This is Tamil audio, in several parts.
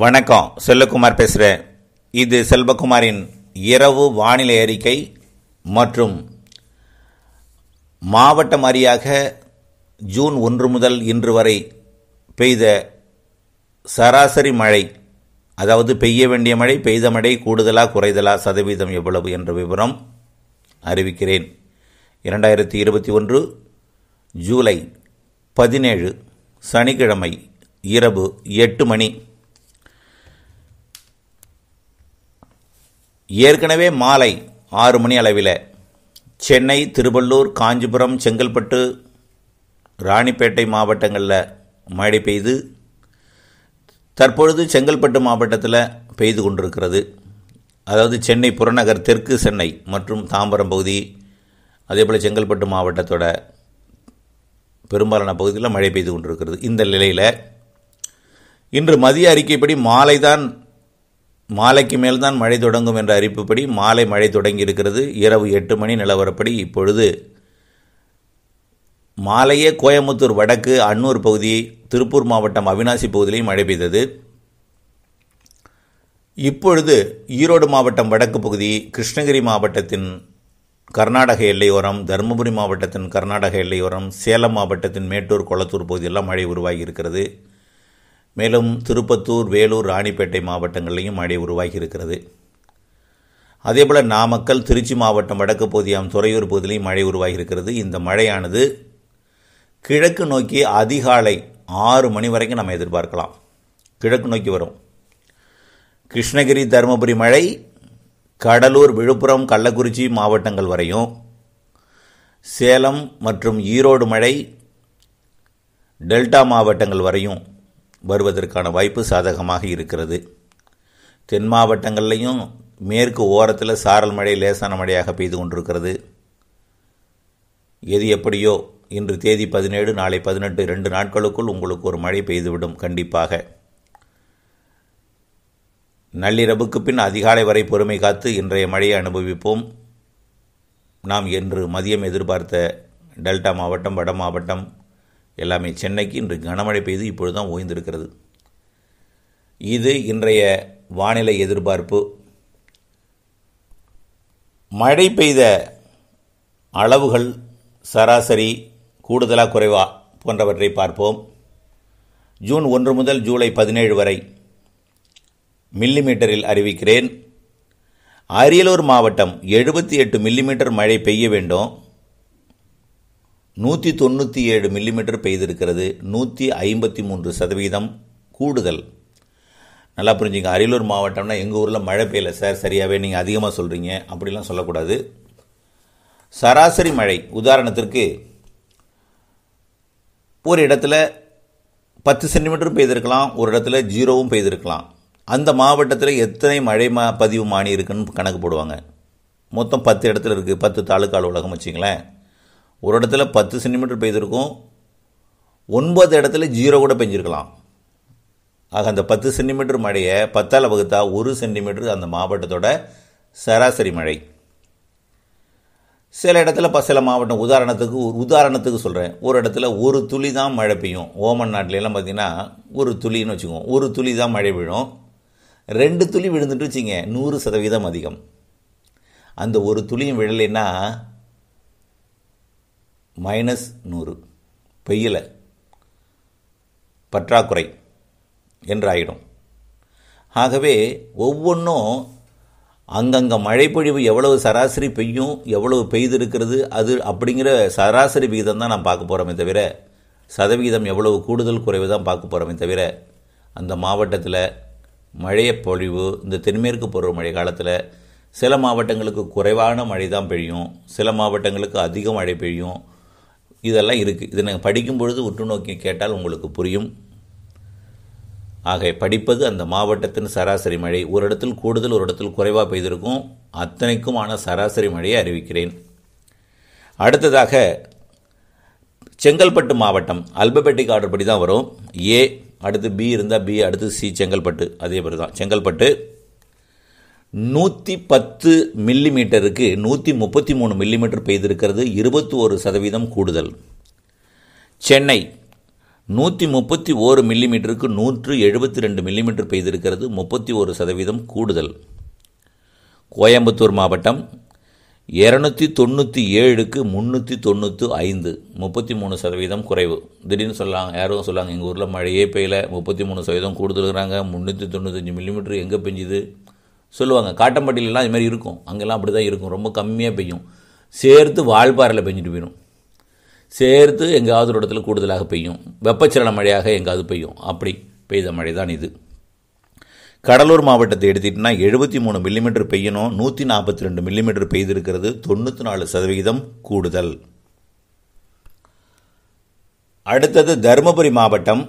வணக்கம் செல்லகுமார் பேசுகிறேன் இது செல்வகுமாரின் இரவு வானிலை அறிக்கை மற்றும் மாவட்ட வாரியாக ஜூன் ஒன்று முதல் இன்று வரை பெய்த சராசரி மழை அதாவது பெய்ய வேண்டிய மழை பெய்த மழை கூடுதலாக குறைதலா சதவீதம் எவ்வளவு என்ற விவரம் அறிவிக்கிறேன் இரண்டாயிரத்தி இருபத்தி ஒன்று ஜூலை பதினேழு சனிக்கிழமை இரவு எட்டு மணி ஏற்கனவே மாலை ஆறு மணி அளவில் சென்னை திருவள்ளூர் காஞ்சிபுரம் செங்கல்பட்டு ராணிப்பேட்டை மாவட்டங்களில் மழை பெய்து தற்பொழுது செங்கல்பட்டு மாவட்டத்தில் பெய்து கொண்டிருக்கிறது அதாவது சென்னை புறநகர் தெற்கு சென்னை மற்றும் தாம்பரம் பகுதி அதேபோல் செங்கல்பட்டு மாவட்டத்தோட பெரும்பாலான பகுதியில் மழை பெய்து கொண்டிருக்கிறது இந்த நிலையில் இன்று மதிய அறிக்கைப்படி மாலைதான் மாலைக்கு மேல்தான் மழை தொடங்கும் என்ற அறிவிப்புப்படி மாலை மழை தொடங்கி இருக்கிறது இரவு எட்டு மணி நிலவரப்படி இப்பொழுது மாலையே கோயம்புத்தூர் வடக்கு அன்னூர் பகுதி திருப்பூர் மாவட்டம் அவினாசி பகுதியிலையும் மழை பெய்தது இப்பொழுது ஈரோடு மாவட்டம் வடக்கு பகுதி கிருஷ்ணகிரி மாவட்டத்தின் கர்நாடக எல்லையோரம் தருமபுரி மாவட்டத்தின் கர்நாடக எல்லையோரம் சேலம் மாவட்டத்தின் மேட்டூர் கொளத்தூர் பகுதியெல்லாம் மழை உருவாகியிருக்கிறது மேலும் திருப்பத்தூர் வேலூர் ராணிப்பேட்டை மாவட்டங்களிலையும் மழை உருவாகி இருக்கிறது அதேபோல் நாமக்கல் திருச்சி மாவட்டம் வடக்கு பகுதியாம் துறையூர் பகுதியிலையும் மழை உருவாகி இருக்கிறது இந்த மழையானது கிழக்கு நோக்கி அதிகாலை ஆறு மணி வரைக்கும் நம்ம எதிர்பார்க்கலாம் கிழக்கு நோக்கி வரும் கிருஷ்ணகிரி தருமபுரி மழை கடலூர் விழுப்புரம் கள்ளக்குறிச்சி மாவட்டங்கள் வரையும் சேலம் மற்றும் ஈரோடு மழை டெல்டா மாவட்டங்கள் வரையும் வருவதற்கான வாய்ப்பு சாதகமாக இருக்கிறது தென் மாவட்டங்கள்லேயும் மேற்கு ஓரத்தில் சாரல் மழை லேசான மழையாக பெய்து கொண்டிருக்கிறது எது எப்படியோ இன்று தேதி பதினேழு நாளை பதினெட்டு ரெண்டு நாட்களுக்குள் உங்களுக்கு ஒரு மழை பெய்துவிடும் கண்டிப்பாக நள்ளிரவுக்கு பின் அதிகாலை வரை பொறுமை காத்து இன்றைய மழையை அனுபவிப்போம் நாம் என்று மதியம் எதிர்பார்த்த டெல்டா மாவட்டம் வட மாவட்டம் எல்லாமே சென்னைக்கு இன்று கனமழை பெய்து இப்பொழுது தான் ஓய்ந்திருக்கிறது இது இன்றைய வானிலை எதிர்பார்ப்பு மழை பெய்த அளவுகள் சராசரி கூடுதலாக குறைவா போன்றவற்றை பார்ப்போம் ஜூன் ஒன்று முதல் ஜூலை பதினேழு வரை மில்லிமீட்டரில் அறிவிக்கிறேன் அரியலூர் மாவட்டம் எழுபத்தி எட்டு மில்லிமீட்டர் மழை பெய்ய வேண்டும் நூற்றி தொண்ணூற்றி ஏழு மில்லிமீட்டர் பெய்திருக்கிறது நூற்றி ஐம்பத்தி மூன்று சதவீதம் கூடுதல் நல்லா புரிஞ்சுங்க அரியலூர் மாவட்டம்னா எங்கள் ஊரில் மழை பெய்யல சார் சரியாகவே நீங்கள் அதிகமாக சொல்கிறீங்க அப்படிலாம் சொல்லக்கூடாது சராசரி மழை உதாரணத்திற்கு ஒரு இடத்துல பத்து சென்டிமீட்டரும் பெய்திருக்கலாம் ஒரு இடத்துல ஜீரோவும் பெய்திருக்கலாம் அந்த மாவட்டத்தில் எத்தனை மழை மா பதிவு மானி இருக்குன்னு கணக்கு போடுவாங்க மொத்தம் பத்து இடத்துல இருக்குது பத்து தாலுக்கா அலுவலகம் வச்சிங்களேன் ஒரு இடத்துல பத்து சென்டிமீட்டர் பெய்திருக்கும் ஒன்பது இடத்துல ஜீரோ கூட பெஞ்சிருக்கலாம் ஆக அந்த பத்து சென்டிமீட்டர் மழையை பத்தால் வகுத்தா ஒரு சென்டிமீட்டர் அந்த மாவட்டத்தோட சராசரி மழை சில இடத்துல ப சில மாவட்டம் உதாரணத்துக்கு உதாரணத்துக்கு சொல்கிறேன் ஒரு இடத்துல ஒரு துளி தான் மழை பெய்யும் ஓமன் நாட்டிலலாம் பார்த்தீங்கன்னா ஒரு துளின்னு வச்சுக்கோம் ஒரு துளி தான் மழை விழும் ரெண்டு துளி விழுந்துட்டு வச்சிங்க நூறு சதவீதம் அதிகம் அந்த ஒரு துளியும் விழலைன்னா மைனஸ் நூறு பெய்யில் பற்றாக்குறை என்றாயிடும் ஆகவே ஒவ்வொன்றும் அங்கங்கே மழைப்பொழிவு எவ்வளவு சராசரி பெய்யும் எவ்வளவு பெய்திருக்கிறது அது அப்படிங்கிற சராசரி விகிதம் தான் நான் பார்க்க போகிறோமே தவிர சதவிகிதம் எவ்வளவு கூடுதல் குறைவு தான் பார்க்க போகிறோமே தவிர அந்த மாவட்டத்தில் மழைய பொழிவு இந்த தென்மேற்கு பொருள் மழை காலத்தில் சில மாவட்டங்களுக்கு குறைவான மழை தான் பெய்யும் சில மாவட்டங்களுக்கு அதிக மழை பெய்யும் இதெல்லாம் இருக்குது இதை நாங்கள் படிக்கும் பொழுது உற்று நோக்கி கேட்டால் உங்களுக்கு புரியும் ஆக படிப்பது அந்த மாவட்டத்தின் சராசரி மழை ஒரு இடத்தில் கூடுதல் ஒரு இடத்தில் குறைவாக பெய்திருக்கும் அத்தனைக்குமான சராசரி மழையை அறிவிக்கிறேன் அடுத்ததாக செங்கல்பட்டு மாவட்டம் அல்பபெட்டிக் ஆர்டர் படி தான் வரும் ஏ அடுத்து பி இருந்தால் பி அடுத்து சி செங்கல்பட்டு அதே மாதிரி தான் செங்கல்பட்டு நூற்றி பத்து மில்லிமீட்டருக்கு நூற்றி முப்பத்தி மூணு மில்லிமீட்டர் பெய்திருக்கிறது இருபத்தி ஒரு சதவீதம் கூடுதல் சென்னை நூற்றி முப்பத்தி ஓரு மில்லிமீட்டருக்கு நூற்று எழுபத்தி ரெண்டு மில்லிமீட்டர் பெய்திருக்கிறது முப்பத்தி ஒரு சதவீதம் கூடுதல் கோயம்புத்தூர் மாவட்டம் இரநூத்தி தொண்ணூற்றி ஏழுக்கு முந்நூற்றி தொண்ணூற்றி ஐந்து முப்பத்தி மூணு சதவீதம் குறைவு திடீர்னு சொல்லலாம் யாரும் சொல்லாங்க எங்கள் ஊரில் மழையே பெய்யலை முப்பத்தி மூணு சதவீதம் கூடுதலுங்கிறாங்க முந்நூற்றி தொண்ணூத்தஞ்சு மில்லிமீட்டர் எங்கே பெஞ்சுது சொல்லுவாங்க காட்டம்பட்டியிலலாம் இது மாதிரி இருக்கும் அங்கெல்லாம் அப்படி தான் இருக்கும் ரொம்ப கம்மியாக பெய்யும் சேர்த்து வாழ்பாறையில் பெஞ்சிட்டு போயிடும் சேர்த்து எங்கேயாவது ஒரு இடத்துல கூடுதலாக பெய்யும் வெப்பச்சலன மழையாக எங்காவது பெய்யும் அப்படி பெய்த மழை தான் இது கடலூர் மாவட்டத்தை எடுத்துட்டிங்கன்னா எழுபத்தி மூணு மில்லிமீட்டர் பெய்யணும் நூற்றி நாற்பத்தி ரெண்டு மில்லிமீட்டர் பெய்திருக்கிறது தொண்ணூற்றி நாலு சதவிகிதம் கூடுதல் அடுத்தது தருமபுரி மாவட்டம்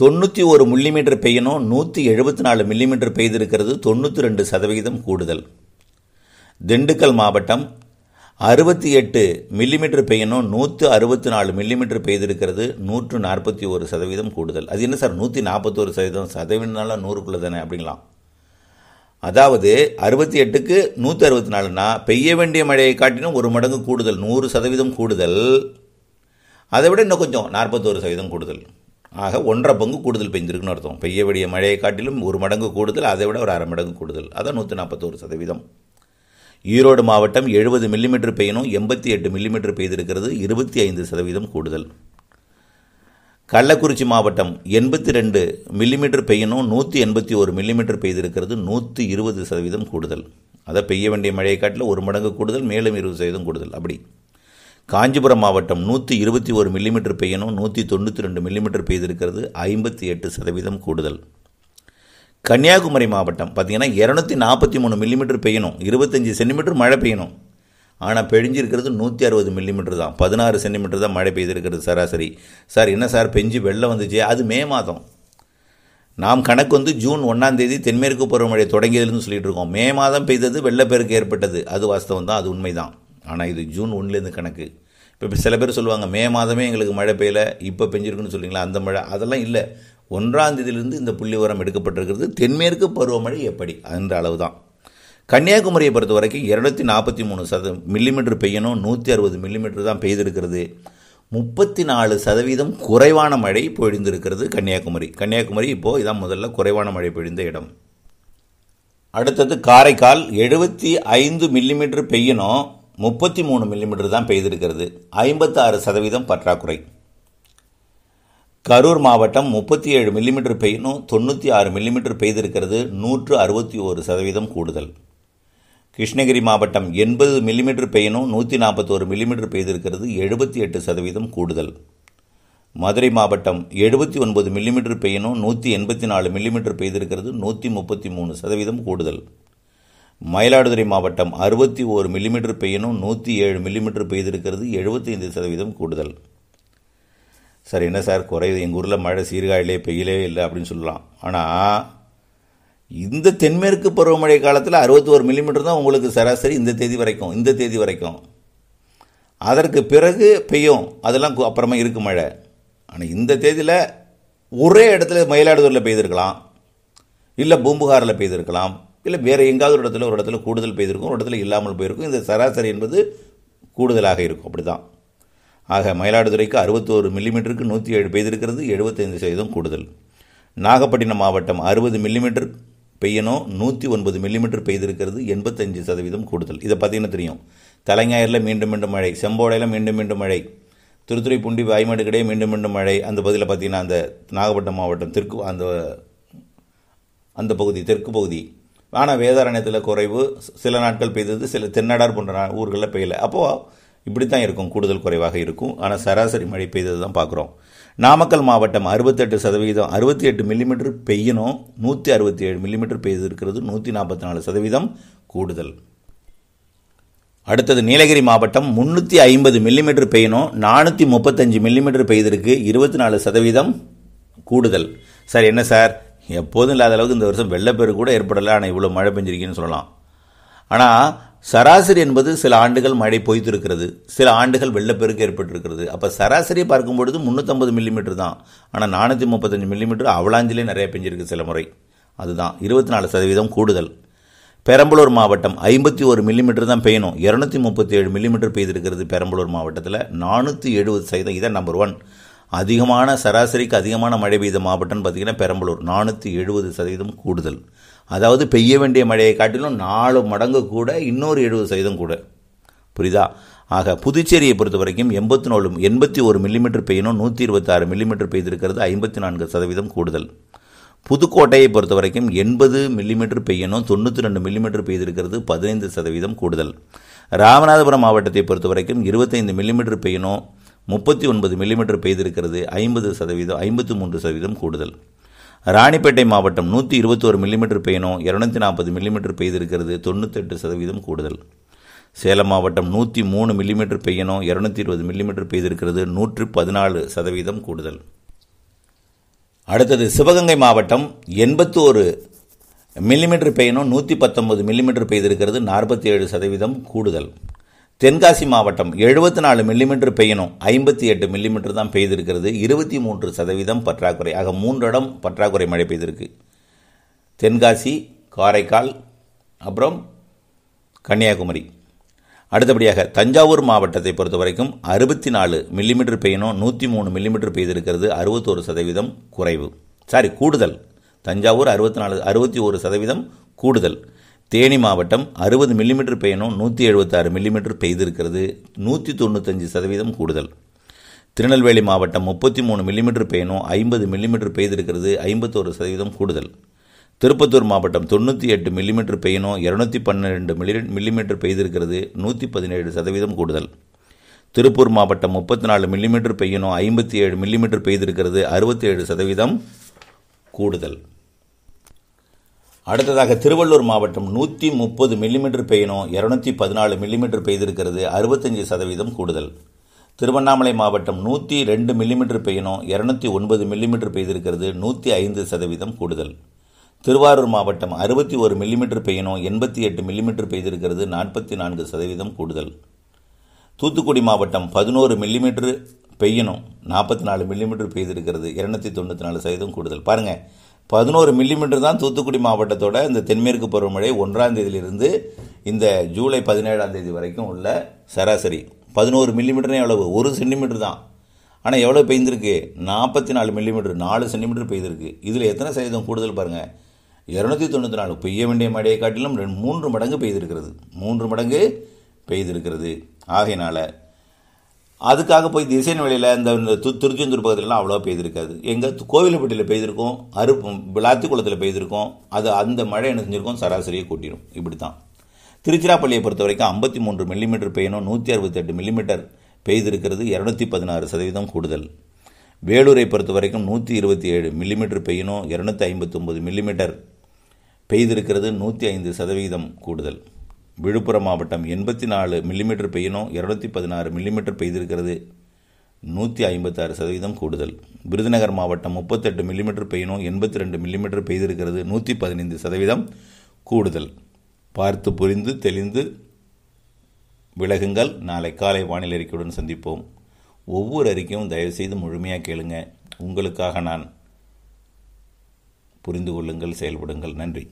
தொண்ணூற்றி ஒரு மில்லிமீட்டர் பெய்யணும் நூற்றி எழுபத்தி நாலு மில்லிமீட்டர் பெய்திருக்கிறது தொண்ணூற்றி ரெண்டு சதவிகிதம் கூடுதல் திண்டுக்கல் மாவட்டம் அறுபத்தி எட்டு மில்லிமீட்டர் பெய்யணும் நூற்று அறுபத்தி நாலு மில்லிமீட்டர் பெய்திருக்கிறது நூற்று நாற்பத்தி ஒரு சதவீதம் கூடுதல் அது என்ன சார் நூற்றி நாற்பத்தோரு சதவீதம் சதவீதம்னால நூறுக்குள்ளே தானே அப்படிங்களாம் அதாவது அறுபத்தி எட்டுக்கு நூற்றி அறுபத்தி நாலுனா பெய்ய வேண்டிய மழையை காட்டினும் ஒரு மடங்கு கூடுதல் நூறு சதவீதம் கூடுதல் அதை விட இன்னும் கொஞ்சம் நாற்பத்தோரு சதவீதம் கூடுதல் ஆக ஒன்றரை பங்கு கூடுதல் பெய்ஞ்சிருக்குன்னு அர்த்தம் பெய்ய வேண்டிய மழையை காட்டிலும் ஒரு மடங்கு கூடுதல் அதை விட ஒரு அரை மடங்கு கூடுதல் அதான் நூற்றி நாற்பத்தோரு சதவீதம் ஈரோடு மாவட்டம் எழுபது மில்லிமீட்டர் பெய்யணும் எண்பத்தி எட்டு மில்லிமீட்டர் பெய்திருக்கிறது இருபத்தி ஐந்து சதவீதம் கூடுதல் கள்ளக்குறிச்சி மாவட்டம் எண்பத்தி ரெண்டு மில்லிமீட்டர் பெய்யணும் நூற்றி எண்பத்தி ஒரு மில்லிமீட்டர் பெய்திருக்கிறது நூற்றி இருபது சதவீதம் கூடுதல் அதை பெய்ய வேண்டிய மழையை காட்டில் ஒரு மடங்கு கூடுதல் மேலும் இருபது சதவீதம் கூடுதல் அப்படி காஞ்சிபுரம் மாவட்டம் நூற்றி இருபத்தி ஒரு மில்லிமீட்டர் பெய்யணும் நூற்றி தொண்ணூற்றி ரெண்டு மில்லிமீட்டர் பெய்திருக்கிறது ஐம்பத்தி எட்டு சதவீதம் கூடுதல் கன்னியாகுமரி மாவட்டம் பார்த்திங்கன்னா இரநூத்தி நாற்பத்தி மூணு மில்லிமீட்டர் பெய்யணும் இருபத்தஞ்சி சென்டிமீட்டர் மழை பெய்யணும் ஆனால் பெழிஞ்சிருக்கிறது நூற்றி அறுபது மில்லிமீட்டர் தான் பதினாறு சென்டிமீட்டர் தான் மழை பெய்திருக்கிறது சராசரி சார் என்ன சார் பெஞ்சு வெள்ளம் வந்துச்சு அது மே மாதம் நாம் கணக்கு வந்து ஜூன் ஒன்றாம் தேதி தென்மேற்கு பருவமழை தொடங்கியதுன்னு சொல்லிகிட்டு இருக்கோம் மே மாதம் பெய்தது வெள்ளப்பெருக்கு ஏற்பட்டது அது வாஸ்தவம் தான் அது உண்மைதான் ஆனால் இது ஜூன் ஒன்றுலேருந்து கணக்கு இப்போ சில பேர் சொல்லுவாங்க மே மாதமே எங்களுக்கு மழை பெய்யலை இப்போ பெஞ்சிருக்குன்னு சொல்லிங்களா அந்த மழை அதெல்லாம் இல்லை தேதியிலிருந்து இந்த புள்ளி உரம் எடுக்கப்பட்டிருக்கிறது தென்மேற்கு பருவமழை எப்படி அந்த அளவு தான் கன்னியாகுமரியை பொறுத்த வரைக்கும் இரநூத்தி நாற்பத்தி மூணு சத மில்லிமீட்டர் பெய்யணும் நூற்றி அறுபது மில்லிமீட்டர் தான் பெய்திருக்கிறது முப்பத்தி நாலு சதவீதம் குறைவான மழை பொழிந்திருக்கிறது கன்னியாகுமரி கன்னியாகுமரி இப்போது இதான் முதல்ல குறைவான மழை பொழிந்த இடம் அடுத்தது காரைக்கால் எழுபத்தி ஐந்து மில்லிமீட்டர் பெய்யணும் முப்பத்தி மூணு மில்லிமீட்டர் தான் பெய்திருக்கிறது ஐம்பத்தாறு சதவீதம் பற்றாக்குறை கரூர் மாவட்டம் முப்பத்தி ஏழு மில்லிமீட்டர் பெய்யணும் தொண்ணூற்றி ஆறு மில்லிமீட்டர் பெய்திருக்கிறது நூற்று அறுபத்தி ஒரு சதவீதம் கூடுதல் கிருஷ்ணகிரி மாவட்டம் எண்பது மில்லிமீட்டர் பெய்யணும் நூற்றி நாற்பத்தோரு மில்லிமீட்டர் பெய்திருக்கிறது எழுபத்தி எட்டு சதவீதம் கூடுதல் மதுரை மாவட்டம் எழுபத்தி ஒன்பது மில்லிமீட்டர் பெய்யணும் நூற்றி எண்பத்தி நாலு மில்லிமீட்டர் பெய்திருக்கிறது நூற்றி முப்பத்தி மூணு சதவீதம் கூடுதல் மயிலாடுதுறை மாவட்டம் அறுபத்தி ஓரு மில்லிமீட்டர் பெய்யணும் நூற்றி ஏழு மில்லிமீட்டர் பெய்திருக்கிறது எழுபத்தைந்து சதவீதம் கூடுதல் சார் என்ன சார் குறையுது எங்கள் ஊரில் மழை சீர்காழிலே பெய்யலே இல்லை அப்படின்னு சொல்லலாம் ஆனால் இந்த தென்மேற்கு பருவமழை காலத்தில் அறுபத்தி ஒரு மில்லிமீட்டர் தான் உங்களுக்கு சராசரி இந்த தேதி வரைக்கும் இந்த தேதி வரைக்கும் அதற்கு பிறகு பெய்யும் அதெல்லாம் அப்புறமா இருக்குது மழை ஆனால் இந்த தேதியில் ஒரே இடத்துல மயிலாடுதுறையில் பெய்திருக்கலாம் இல்லை பூம்புகாரில் பெய்திருக்கலாம் இல்லை வேறு எங்காவது ஒரு இடத்துல ஒரு இடத்துல கூடுதல் பெய்திருக்கும் ஒரு இடத்துல இல்லாமல் போயிருக்கும் இந்த சராசரி என்பது கூடுதலாக இருக்கும் அப்படி தான் ஆக மயிலாடுதுறைக்கு அறுபத்தோரு மில்லிமீட்டருக்கு நூற்றி ஏழு பெய்திருக்கிறது எழுபத்தைந்து சதவீதம் கூடுதல் நாகப்பட்டினம் மாவட்டம் அறுபது மில்லிமீட்டர் பெய்யணும் நூற்றி ஒன்பது மில்லிமீட்டர் பெய்திருக்கிறது எண்பத்தஞ்சு சதவீதம் கூடுதல் இதை பார்த்தீங்கன்னா தெரியும் தலைஞாயிரில் மீண்டும் மீண்டும் மழை செம்போடையில் மீண்டும் மீண்டும் மழை திருத்துறைப்பூண்டி வாய்மேடுக்கிடையே மீண்டும் மீண்டும் மழை அந்த பகுதியில் பார்த்திங்கன்னா அந்த நாகப்பட்டினம் மாவட்டம் தெற்கு அந்த அந்த பகுதி தெற்கு பகுதி ஆனால் வேதாரண்யத்தில் குறைவு சில நாட்கள் பெய்தது சில தென்னடார் போன்ற ஊர்களில் பெய்யல அப்போது இப்படி தான் இருக்கும் கூடுதல் குறைவாக இருக்கும் ஆனால் சராசரி மழை பெய்தது தான் பார்க்குறோம் நாமக்கல் மாவட்டம் அறுபத்தெட்டு சதவீதம் அறுபத்தி எட்டு மில்லிமீட்டர் பெய்யணும் நூற்றி அறுபத்தி ஏழு மில்லிமீட்டர் இருக்கிறது நூற்றி நாற்பத்தி நாலு சதவீதம் கூடுதல் அடுத்தது நீலகிரி மாவட்டம் முந்நூற்றி ஐம்பது மில்லிமீட்டர் பெய்யணும் நானூற்றி முப்பத்தஞ்சு மில்லிமீட்டர் பெய்திருக்கு இருபத்தி நாலு சதவீதம் கூடுதல் சார் என்ன சார் எப்போதும் இல்லாத அளவுக்கு இந்த வருஷம் வெள்ளப்பேறு கூட ஏற்படலை ஆனால் இவ்வளோ மழை பெஞ்சிருக்குன்னு சொல்லலாம் ஆனால் சராசரி என்பது சில ஆண்டுகள் மழை பொய்த்திருக்கிறது சில ஆண்டுகள் வெள்ளப்பெருக்கு ஏற்பட்டிருக்கிறது அப்போ சராசரியை பார்க்கும்பொழுது முந்நூற்றம்பது மில்லிமீட்டர் தான் ஆனால் நானூற்றி முப்பத்தஞ்சு மில்லிமீட்டர் அவளாஞ்சிலே நிறைய பெஞ்சிருக்கு சில முறை அதுதான் இருபத்தி நாலு சதவீதம் கூடுதல் பெரம்பலூர் மாவட்டம் ஐம்பத்தி ஒரு மில்லிமீட்டர் தான் பெய்யணும் இரநூத்தி முப்பத்தி ஏழு மில்லிமீட்டர் பெய்திருக்கிறது பெரம்பலூர் மாவட்டத்தில் நானூற்றி எழுபது சதவீதம் இதான் நம்பர் ஒன் அதிகமான சராசரிக்கு அதிகமான மழை பெய்த மாவட்டம்னு பார்த்திங்கன்னா பெரம்பலூர் நானூற்றி எழுபது சதவீதம் கூடுதல் அதாவது பெய்ய வேண்டிய மழையை காட்டிலும் நாலு மடங்கு கூட இன்னொரு எழுபது சதவீதம் கூட புரியுதா ஆக புதுச்சேரியை பொறுத்த வரைக்கும் எண்பத்தி நாலு எண்பத்தி ஒரு மில்லிமீட்டர் பெய்யணும் நூற்றி இருபத்தாறு மில்லிமீட்டர் பெய்திருக்கிறது ஐம்பத்தி நான்கு சதவீதம் கூடுதல் புதுக்கோட்டையை பொறுத்த வரைக்கும் எண்பது மில்லிமீட்டர் பெய்யணும் தொண்ணூற்றி ரெண்டு மில்லிமீட்டர் பெய்திருக்கிறது பதினைந்து சதவீதம் கூடுதல் ராமநாதபுரம் மாவட்டத்தை பொறுத்த வரைக்கும் இருபத்தைந்து மில்லிமீட்டர் பெய்யணும் முப்பத்தி ஒன்பது மில்லிமீட்டர் பெய்திருக்கிறது ஐம்பது சதவீதம் ஐம்பத்தி மூன்று சதவீதம் கூடுதல் ராணிப்பேட்டை மாவட்டம் நூற்றி இருபத்தோரு மில்லிமீட்டர் பெய்யணும் இரநூத்தி நாற்பது மில்லிமீட்டர் பெய்திருக்கிறது தொண்ணூத்தெட்டு சதவீதம் கூடுதல் சேலம் மாவட்டம் நூற்றி மூணு மில்லிமீட்டர் பெய்யணும் இரநூத்தி இருபது மில்லிமீட்டர் பெய்திருக்கிறது நூற்றி பதினாலு சதவீதம் கூடுதல் அடுத்தது சிவகங்கை மாவட்டம் எண்பத்தோரு மில்லிமீட்டர் பெய்யணும் நூற்றி பத்தொம்பது மில்லிமீட்டர் பெய்திருக்கிறது நாற்பத்தி ஏழு சதவீதம் கூடுதல் தென்காசி மாவட்டம் எழுபத்தி நாலு மில்லிமீட்டர் பெய்யணும் ஐம்பத்தி எட்டு மில்லிமீட்டர் தான் பெய்திருக்கிறது இருபத்தி மூன்று சதவீதம் பற்றாக்குறை ஆக மூன்று இடம் பற்றாக்குறை மழை பெய்திருக்கு தென்காசி காரைக்கால் அப்புறம் கன்னியாகுமரி அடுத்தபடியாக தஞ்சாவூர் மாவட்டத்தை பொறுத்த வரைக்கும் அறுபத்தி நாலு மில்லிமீட்டர் பெய்யணும் நூற்றி மூணு மில்லிமீட்டர் பெய்திருக்கிறது அறுபத்தோரு சதவீதம் குறைவு சாரி கூடுதல் தஞ்சாவூர் அறுபத்தி நாலு அறுபத்தி ஒரு சதவீதம் கூடுதல் தேனி மாவட்டம் அறுபது மில்லிமீட்டர் பெய்யணும் நூற்றி எழுபத்தாறு மில்லிமீட்டர் பெய்திருக்கிறது நூற்றி தொண்ணூத்தஞ்சு சதவீதம் கூடுதல் திருநெல்வேலி மாவட்டம் முப்பத்தி மூணு மில்லிமீட்டர் பெய்யணும் ஐம்பது மில்லிமீட்டர் பெய்திருக்கிறது ஐம்பத்தோரு சதவீதம் கூடுதல் திருப்பத்தூர் மாவட்டம் தொண்ணூற்றி எட்டு மில்லிமீட்டர் பெய்யணும் இரநூத்தி பன்னிரெண்டு மில்லி மில்லிமீட்டர் பெய்திருக்கிறது நூற்றி பதினேழு சதவீதம் கூடுதல் திருப்பூர் மாவட்டம் முப்பத்தி நாலு மில்லிமீட்டர் பெய்யணும் ஐம்பத்தி ஏழு மில்லிமீட்டர் பெய்திருக்கிறது அறுபத்தி ஏழு சதவீதம் கூடுதல் அடுத்ததாக திருவள்ளூர் மாவட்டம் நூற்றி முப்பது மில்லிமீட்டர் பெய்யணும் இரநூத்தி பதினாலு மில்லிமீட்டர் பெய்திருக்கிறது அறுபத்தஞ்சு சதவீதம் கூடுதல் திருவண்ணாமலை மாவட்டம் நூற்றி ரெண்டு மில்லிமீட்டர் பெய்யணும் இரநூத்தி ஒன்பது மில்லிமீட்டர் பெய்திருக்கிறது நூற்றி ஐந்து சதவீதம் கூடுதல் திருவாரூர் மாவட்டம் அறுபத்தி ஒரு மில்லிமீட்டர் பெய்யணும் எண்பத்தி எட்டு மில்லிமீட்டர் பெய்திருக்கிறது நாற்பத்தி நான்கு சதவீதம் கூடுதல் தூத்துக்குடி மாவட்டம் பதினோரு மில்லிமீட்டர் பெய்யணும் நாற்பத்தி நாலு மில்லிமீட்டர் பெய்திருக்கிறது இரநூத்தி தொண்ணூற்றி நாலு சதவீதம் கூடுதல் பாருங்கள் பதினோரு மில்லிமீட்டர் தான் தூத்துக்குடி மாவட்டத்தோட இந்த தென்மேற்கு பருவமழை ஒன்றாம் தேதியிலிருந்து இந்த ஜூலை பதினேழாம் தேதி வரைக்கும் உள்ள சராசரி பதினோரு மில்லிமீட்டர்னு எவ்வளவு ஒரு சென்டிமீட்டர் தான் ஆனால் எவ்வளோ பெய்ந்திருக்கு நாற்பத்தி நாலு மில்லிமீட்டர் நாலு சென்டிமீட்டர் பெய்திருக்கு இதில் எத்தனை சதவீதம் கூடுதல் பாருங்கள் இரநூத்தி தொண்ணூற்றி நாலு பெய்ய வேண்டிய மழையை காட்டிலும் ரெண்டு மூன்று மடங்கு பெய்திருக்கிறது மூன்று மடங்கு பெய்திருக்கிறது ஆகையினால் அதுக்காக போய் திசைன் வழியில் இந்த து திருச்செந்தூர் பகுதியிலலாம் அவ்வளோ பெய்திருக்காது எங்கள் கோவிலப்பட்டியில் பெய்திருக்கோம் விளாத்தி குளத்தில் பெய்திருக்கோம் அது அந்த மழை என்ன செஞ்சுருக்கோம் சராசரியை கூட்டிடும் இப்படி தான் திருச்சிராப்பள்ளியை பொறுத்த வரைக்கும் ஐம்பத்தி மூன்று மில்லிமீட்டர் பெய்யணும் நூற்றி அறுபத்தெட்டு மில்லிமீட்டர் பெய்திருக்கிறது இரநூத்தி பதினாறு சதவீதம் கூடுதல் வேலூரை பொறுத்த வரைக்கும் நூற்றி இருபத்தி ஏழு மில்லிமீட்டர் பெய்யணும் இரநூத்தி ஐம்பத்தொம்பது மில்லிமீட்டர் பெய்திருக்கிறது நூற்றி ஐந்து சதவீதம் கூடுதல் விழுப்புரம் மாவட்டம் எண்பத்தி நாலு மில்லிமீட்டர் பெய்யணும் இருநூத்தி பதினாறு மில்லிமீட்டர் பெய்திருக்கிறது நூற்றி ஐம்பத்தாறு சதவீதம் கூடுதல் விருதுநகர் மாவட்டம் முப்பத்தெட்டு மில்லிமீட்டர் பெய்யணும் எண்பத்தி ரெண்டு மில்லிமீட்டர் பெய்திருக்கிறது நூற்றி பதினைந்து சதவீதம் கூடுதல் பார்த்து புரிந்து தெளிந்து விலகுங்கள் நாளை காலை வானிலை அறிக்கையுடன் சந்திப்போம் ஒவ்வொரு அறிக்கையும் தயவுசெய்து முழுமையாக கேளுங்க உங்களுக்காக நான் புரிந்து கொள்ளுங்கள் செயல்படுங்கள் நன்றி